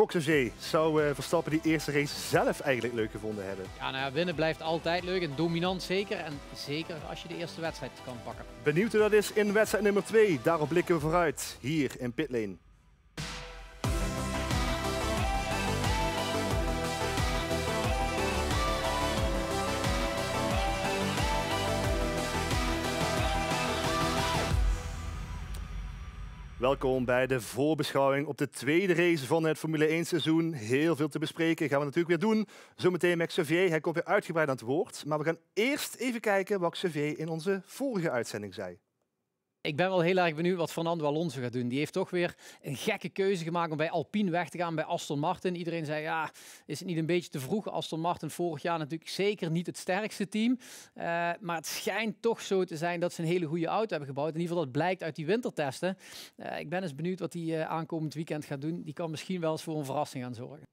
Kokte zou uh, Verstappen die eerste race zelf eigenlijk leuk gevonden hebben? Ja, nou ja, winnen blijft altijd leuk en dominant zeker. En zeker als je de eerste wedstrijd kan pakken. Benieuwd hoe dat is in wedstrijd nummer 2. Daarop blikken we vooruit, hier in Pitlane. Welkom bij de voorbeschouwing op de tweede race van het Formule 1 seizoen. Heel veel te bespreken gaan we natuurlijk weer doen. Zometeen met Xavier, hij komt weer uitgebreid aan het woord. Maar we gaan eerst even kijken wat Xavier in onze vorige uitzending zei. Ik ben wel heel erg benieuwd wat Fernando Alonso gaat doen. Die heeft toch weer een gekke keuze gemaakt om bij Alpine weg te gaan bij Aston Martin. Iedereen zei, ja, is het niet een beetje te vroeg? Aston Martin vorig jaar natuurlijk zeker niet het sterkste team. Eh, maar het schijnt toch zo te zijn dat ze een hele goede auto hebben gebouwd. In ieder geval, dat blijkt uit die wintertesten. Eh, ik ben eens benieuwd wat hij eh, aankomend weekend gaat doen. Die kan misschien wel eens voor een verrassing gaan zorgen.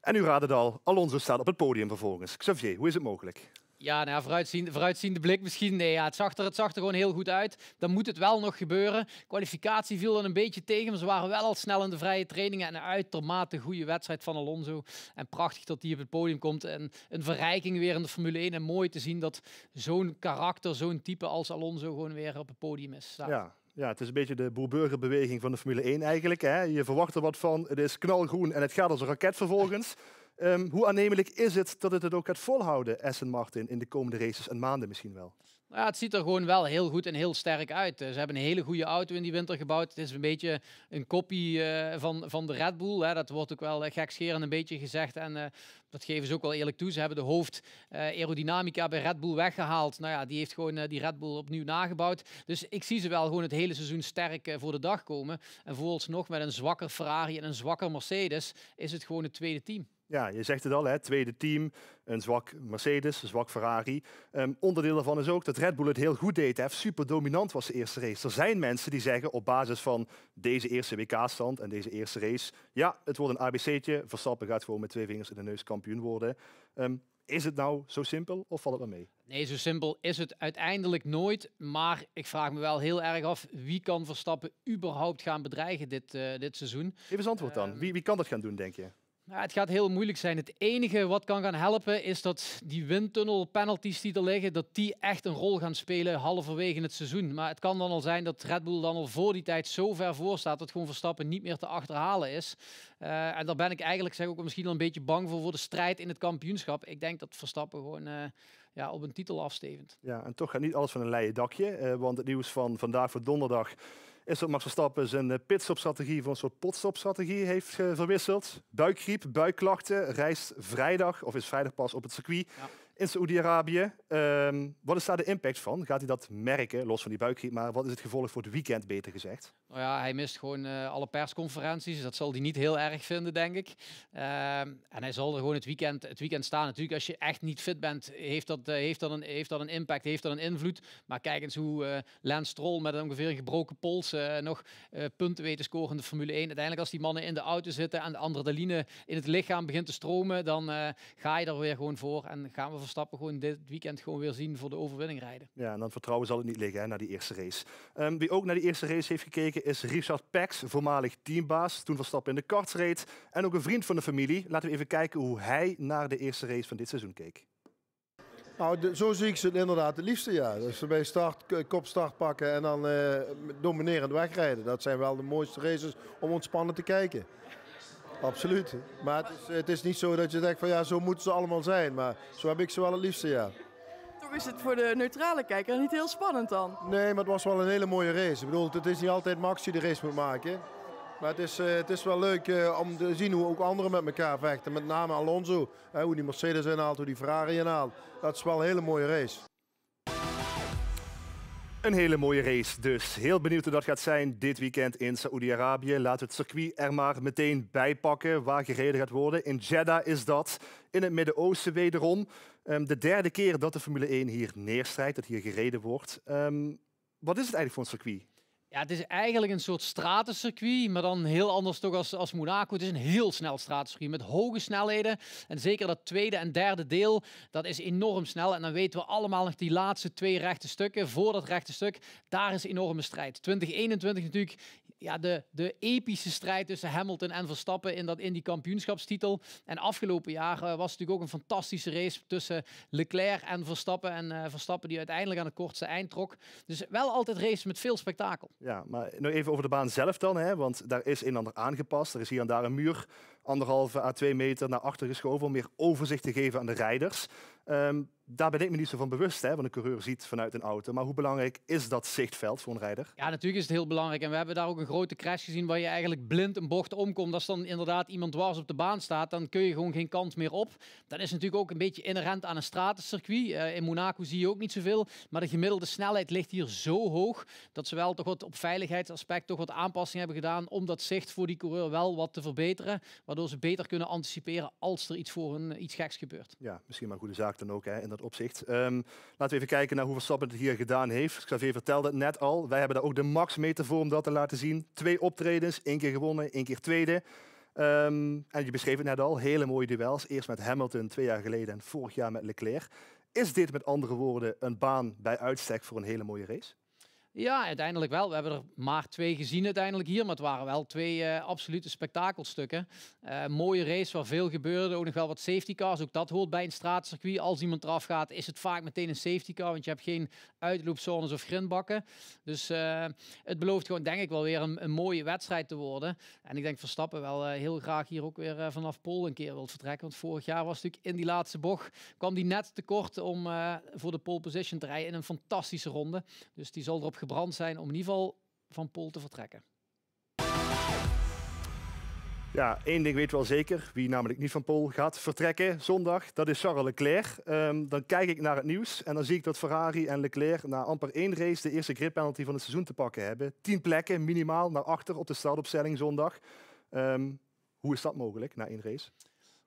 En u raadt het al, Alonso staat op het podium vervolgens. Xavier, hoe is het mogelijk? Ja, nou ja, vooruitziende, blik misschien. Nee, ja, het, zag er, het zag er gewoon heel goed uit. Dan moet het wel nog gebeuren. Kwalificatie viel dan een beetje tegen. Maar ze waren wel al snel in de vrije trainingen. En een uitermate goede wedstrijd van Alonso. En prachtig dat hij op het podium komt. En een verrijking weer in de Formule 1. En mooi te zien dat zo'n karakter, zo'n type als Alonso gewoon weer op het podium is. Staat. Ja, ja, het is een beetje de boerburgerbeweging van de Formule 1 eigenlijk. Hè. Je verwacht er wat van, het is knalgroen en het gaat als een raket vervolgens. Ehm, hoe aannemelijk is het dat het het ook gaat volhouden, Aston Martin, in de komende races en maanden misschien wel? Nou ja, het ziet er gewoon wel heel goed en heel sterk uit. Eh, ze hebben een hele goede auto in die winter gebouwd. Het is een beetje een kopie eh, van, van de Red Bull. Hè. Dat wordt ook wel eh, gekscherend een beetje gezegd. En dat geven ze ook wel eerlijk toe. Ze hebben de hoofd uh, aerodynamica bij Red Bull weggehaald. Nou ja, die heeft gewoon die Red Bull opnieuw nagebouwd. Dus ik zie ze wel gewoon het hele seizoen sterk voor de dag komen. En vooralsnog met een zwakker Ferrari en een zwakker Mercedes is het gewoon het tweede team. Ja, je zegt het al, hè, tweede team, een zwak Mercedes, een zwak Ferrari. Ehm, onderdeel daarvan is ook dat Red Bull het heel goed deed. Hè. Super dominant was de eerste race. Er zijn mensen die zeggen op basis van deze eerste WK-stand en deze eerste race... ja, het wordt een ABC'tje, Verstappen gaat gewoon met twee vingers in de neus kampioen worden. Ehm, is het nou zo simpel of valt het wel mee? Nee, zo simpel is het uiteindelijk nooit. Maar ik vraag me wel heel erg af wie kan Verstappen überhaupt gaan bedreigen dit, uh, dit seizoen. Even antwoord dan. wie, ehm, wie kan dat gaan doen, denk je? het gaat heel moeilijk zijn. Het enige wat kan gaan helpen is dat die windtunnel penalties die er liggen, dat die echt een rol gaan spelen halverwege het seizoen. Maar het kan dan al zijn dat Red Bull dan al voor die tijd zo ver voor staat dat gewoon Verstappen niet meer te achterhalen is. Eh, en daar ben ik eigenlijk zeg ook misschien wel een beetje bang voor, voor de strijd in het kampioenschap. Ik denk dat Verstappen gewoon eh, ja, op een titel afstevend. Ja, en toch gaat niet alles van een leien dakje. Eh, want het nieuws van vandaag voor donderdag is dat Max Verstappen zijn eh, pitstopstrategie voor een soort potstopstrategie heeft verwisseld. Buikgriep, buikklachten, reist vrijdag of is vrijdag pas op het circuit in Saoedi-Arabië. Ehm, wat is daar de impact van? Gaat hij dat merken, los van die buikgriep, maar wat is het gevolg voor het weekend, beter gezegd? Nou ja, hij mist gewoon eh, alle persconferenties. Dus dat zal hij niet heel erg vinden, denk ik. Ehm, en hij zal er gewoon het weekend, het weekend staan. Natuurlijk, als je echt niet fit bent, heeft dat, eh, heeft dat, een, heeft dat een impact, heeft dat een invloed. Maar kijk eens hoe eh, Lance Stroll met ongeveer een gebroken pols nog punten weet te scoren in de Formule 1. Uiteindelijk, als die mannen in de auto zitten en de adrenaline in het lichaam begint te stromen, dan ga je er weer gewoon voor. En gaan we Verstappen gewoon dit weekend gewoon weer zien voor de overwinning rijden. Ja, en dan vertrouwen zal het niet liggen hè, die eerste race. Um, wie ook naar die eerste race heeft gekeken, is Richard Pex, voormalig teambaas, toen Verstappen in de karts en ook een vriend van de familie. Laten we even kijken hoe hij naar de eerste race van dit seizoen keek. Nou, zo zie ik ze inderdaad het liefste, ja. Dus bij start, kopstart pakken en dan eh, dominerend wegrijden. Dat zijn wel de mooiste races om ontspannen te kijken. Absoluut. Maar het is, het is niet zo dat je denkt van ja, zo moeten ze allemaal zijn. Maar zo heb ik ze wel het liefste, ja is het voor de neutrale kijker niet heel spannend dan. Nee, maar het was wel een hele mooie race. Ik bedoel, het is niet altijd Max die de race moet maken. Maar het is, eh, het is wel leuk eh, om te zien hoe ook anderen met elkaar vechten. Met name Alonso. hoe die Mercedes inhaalt, hoe die Ferrari inhaalt. Dat is wel een hele mooie race. Een hele mooie race dus. Heel benieuwd hoe dat gaat zijn dit weekend in Saoedi-Arabië. Laten we het circuit er maar meteen bij pakken waar gereden gaat worden. In Jeddah is dat, in het Midden-Oosten wederom. Ehm, de derde keer dat de Formule 1 hier neerstrijdt, dat hier gereden wordt. Ehm, wat is het eigenlijk voor een circuit? Ja, het is eigenlijk een soort stratencircuit, maar dan heel anders toch als, als Monaco. Het is een heel snel stratencircuit met hoge snelheden. En zeker dat tweede en derde deel, dat is enorm snel. En dan weten we allemaal nog die laatste twee rechte stukken. Voor dat rechte stuk, daar is enorme strijd. 2021 natuurlijk ja, de, de epische strijd tussen Hamilton en Verstappen in, dat, in die kampioenschapstitel. En afgelopen jaar eh, was het natuurlijk ook een fantastische race tussen Leclerc en Verstappen. En eh, Verstappen die uiteindelijk aan het kortste eind trok. Dus wel altijd race met veel spektakel ja, maar nog even over de baan zelf dan. Hè, want daar is een en ander aangepast. Er is hier en daar een muur, anderhalve à twee meter naar achter geschoven... om meer overzicht te geven aan de rijders. Ehm, daar ben ik me niet zo van bewust, hè, want een coureur ziet vanuit een auto. Maar hoe belangrijk is dat zichtveld voor een rijder? Ja, natuurlijk is het heel belangrijk. En we hebben daar ook een grote crash gezien waar je eigenlijk blind een bocht omkomt. Als dan inderdaad iemand dwars op de baan staat, dan kun je gewoon geen kant meer op. Dat is natuurlijk ook een beetje inherent aan een stratencircuit. Eh, in Monaco zie je ook niet zoveel. Maar de gemiddelde snelheid ligt hier zo hoog dat ze wel toch wat op veiligheidsaspect toch wat aanpassingen hebben gedaan om dat zicht voor die coureur wel wat te verbeteren. Waardoor ze beter kunnen anticiperen als er iets voor een iets geks gebeurt. Ja, misschien maar een goede zaak dan ook. Hè. Inderdaad opzicht. Ehm, laten we even kijken naar hoe Verstappen het hier gedaan heeft. Xavier vertelde het net al. Wij hebben daar ook de max meter voor om dat te laten zien. Twee optredens, één keer gewonnen, één keer tweede. Ehm, en je beschreef het net al, hele mooie duels. Eerst met Hamilton twee jaar geleden en vorig jaar met Leclerc. Is dit met andere woorden een baan bij uitstek voor een hele mooie race? Ja, uiteindelijk wel. We hebben er maar twee gezien uiteindelijk hier. Maar het waren wel twee eh, absolute spektakelstukken. Uh, mooie race waar veel gebeurde. Ook nog wel wat safety cars. Ook dat hoort bij een straatcircuit. Als iemand eraf gaat, is het vaak meteen een safety car. Want je hebt geen uitloopzones of grindbakken. Dus eh, het belooft gewoon, denk ik, wel weer een, mooie wedstrijd te worden. En ik denk Verstappen wel heel graag hier ook weer vanaf Pol een keer wilt vertrekken. Want vorig jaar was natuurlijk in die laatste bocht. kwam die net tekort om voor de pole position te rijden in een fantastische ronde. Dus die zal erop gebruiken Brand zijn om in ieder geval van Pol te vertrekken. Ja, één ding weet wel zeker. Wie namelijk niet van Pol gaat vertrekken zondag, dat is Charles Leclerc. Ehm, dan kijk ik naar het nieuws en dan zie ik dat Ferrari en Leclerc na amper één race de eerste grip penalty van het seizoen te pakken hebben. Tien plekken minimaal naar achter op de startopstelling zondag. Ehm, hoe is dat mogelijk na één race?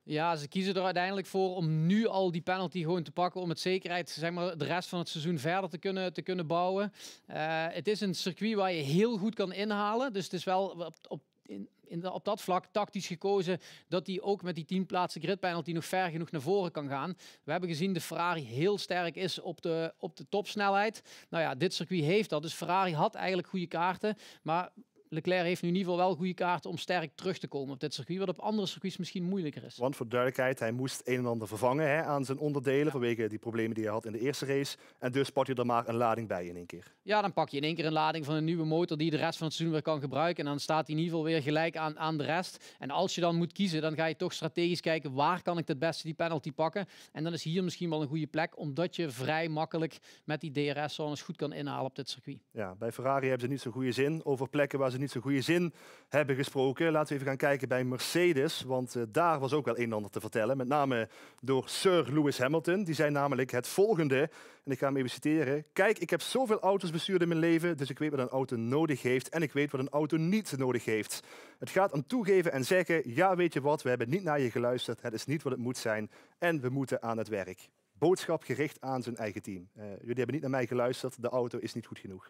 Ja, ze kiezen er uiteindelijk voor om nu al die penalty gewoon te pakken. Om met zekerheid zeg maar, de rest van het seizoen verder te kunnen, te kunnen bouwen. Eh, het is een circuit waar je heel goed kan inhalen. Dus het is wel op, op in, in op dat vlak tactisch gekozen dat hij ook met die 10 plaatsen grid penalty nog ver genoeg naar voren kan gaan. We hebben gezien dat Ferrari heel sterk is op de, op de topsnelheid. Nou ja, dit circuit heeft dat. Dus Ferrari had eigenlijk goede kaarten. Maar Leclerc heeft nu in ieder geval wel goede kaarten om sterk terug te komen op dit circuit, wat op andere circuits misschien moeilijker is. Want voor duidelijkheid, hij moest een en ander vervangen hè, aan zijn onderdelen vanwege die problemen die hij had in de eerste race. En dus pak je er maar een lading bij in één keer. Ja, dan pak je in één keer een lading van een nieuwe motor die de rest van het seizoen weer kan gebruiken. En dan staat hij in ieder geval weer gelijk aan, aan de rest. En als je dan moet kiezen, dan ga je toch strategisch kijken waar kan ik het beste die penalty pakken. En dan is hier misschien wel een goede plek, omdat je vrij makkelijk met die DRS-zones goed kan inhalen op dit circuit. Ja, bij Ferrari hebben ze niet zo'n goede zin over plekken waar ze niet zo'n goede zin hebben gesproken. Laten we even gaan kijken bij Mercedes, want eh, daar was ook wel een en ander te vertellen. Met name door Sir Lewis Hamilton. Die zei namelijk het volgende, en ik ga hem even citeren. Kijk, ik heb zoveel auto's bestuurd in mijn leven, dus ik weet wat een auto nodig heeft en ik weet wat een auto niet nodig heeft. Het gaat om toegeven en zeggen, ja weet je wat, we hebben niet naar je geluisterd, het is niet wat het moet zijn en we moeten aan het werk boodschap gericht aan zijn eigen team. Eh, jullie hebben niet naar mij geluisterd, de auto is niet goed genoeg.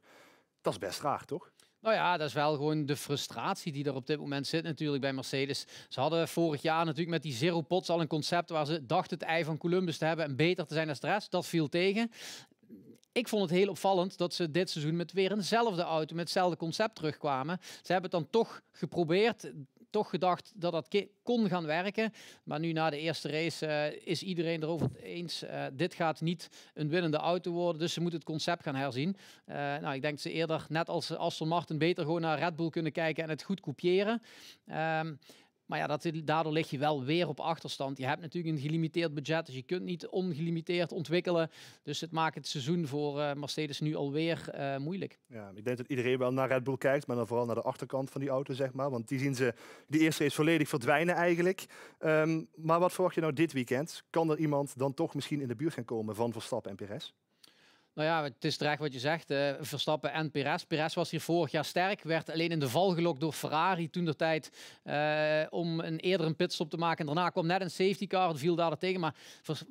Dat is best raar, toch? Nou ja, dat is wel gewoon de frustratie die er op dit moment zit natuurlijk bij Mercedes. Ze hadden vorig jaar natuurlijk met die zero pots al een concept waar ze dachten het ei van Columbus te hebben en beter te zijn dan de rest. Dat viel tegen. Ik vond het heel opvallend dat ze dit seizoen met weer eenzelfde auto, met hetzelfde concept terugkwamen. Ze hebben het dan toch geprobeerd toch gedacht dat dat kon gaan werken. Maar nu na de eerste race eh, is iedereen erover eens. Eh, dit gaat niet een winnende auto worden. Dus ze moeten het concept gaan herzien. Eh, nou, ik denk dat ze eerder, net als Aston Martin, beter gewoon naar Red Bull kunnen kijken en het goed kopiëren. Ehm, maar ja, dat, daardoor lig je wel weer op achterstand. Je hebt natuurlijk een gelimiteerd budget, dus je kunt niet ongelimiteerd ontwikkelen. Dus het maakt het seizoen voor eh, Mercedes nu alweer uh, moeilijk. Ja, ik denk dat iedereen wel naar Red Bull kijkt, maar dan vooral naar de achterkant van die auto, zeg maar. Want die zien ze die eerste race volledig verdwijnen eigenlijk. Ehm, maar wat verwacht je nou dit weekend? Kan er iemand dan toch misschien in de buurt gaan komen van Verstappen en Perez? Nou ja, het is terecht wat je zegt. Verstappen en Perez. Perez was hier vorig jaar sterk. Werd alleen in de val gelokt door Ferrari toen de tijd. Eh, om een eerder een pitstop te maken. En daarna kwam net een safety car. viel daar tegen. Maar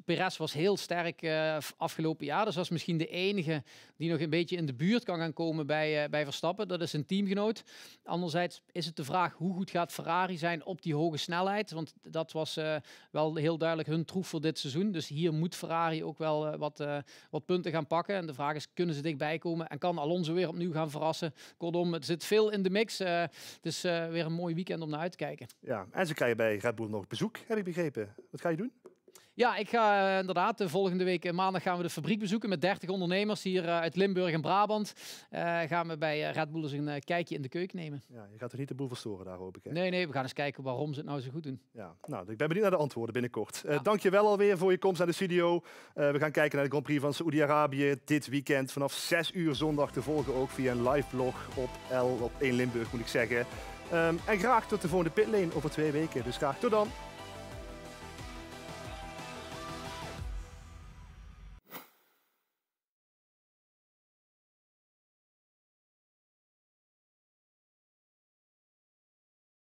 Perez was heel sterk eh, afgelopen jaar. Dus was misschien de enige die nog een beetje in de buurt kan gaan komen bij, eh, bij Verstappen. Dat is een teamgenoot. Anderzijds is het de vraag hoe goed gaat Ferrari zijn op die hoge snelheid. Want dat was wel heel duidelijk hun troef voor dit seizoen. Dus hier moet Ferrari ook wel wat, wat punten gaan pakken. En de vraag is, kunnen ze dichtbij komen? En kan Alonso weer opnieuw gaan verrassen? Kortom, er zit veel in de mix. Dus weer een mooi weekend om naar uit te kijken. Ja, en ze krijgen bij Red Bull nog bezoek, heb ik begrepen. Wat ga je doen? Ja, ik ga eh, inderdaad de volgende week eh, maandag gaan we de fabriek bezoeken met 30 ondernemers hier eh, uit Limburg en Brabant. gaan we bij Red Bull eens een kijkje in de keuken nemen. Ja, je gaat er niet de boel verstoren daar hoop ik. Hè? Nee, nee, we gaan eens kijken waarom ze het nou zo goed doen. Ja, nou, ik ben benieuwd naar de antwoorden binnenkort. dank je wel alweer voor je komst naar de studio. we gaan kijken naar de Grand Prix van Saoedi-Arabië dit weekend vanaf 6 uur zondag te volgen ook via een live blog op L op 1 Limburg moet ik zeggen. Ehm, en graag tot de volgende pitlane over twee weken. Dus graag tot dan.